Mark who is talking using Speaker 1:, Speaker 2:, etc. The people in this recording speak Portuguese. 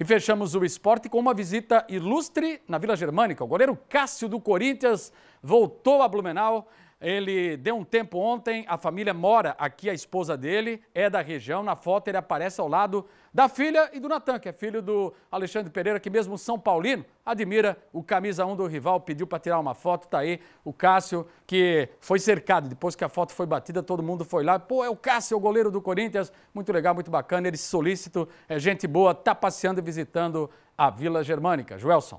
Speaker 1: E fechamos o esporte com uma visita ilustre na Vila Germânica. O goleiro Cássio do Corinthians voltou a Blumenau ele deu um tempo ontem, a família mora aqui, a esposa dele é da região. Na foto ele aparece ao lado da filha e do Natan, que é filho do Alexandre Pereira, que mesmo São Paulino admira o camisa 1 do rival, pediu para tirar uma foto, tá aí o Cássio, que foi cercado. Depois que a foto foi batida, todo mundo foi lá. Pô, é o Cássio, o goleiro do Corinthians. Muito legal, muito bacana. Ele solícito, é gente boa, tá passeando e visitando a Vila Germânica. Joelson.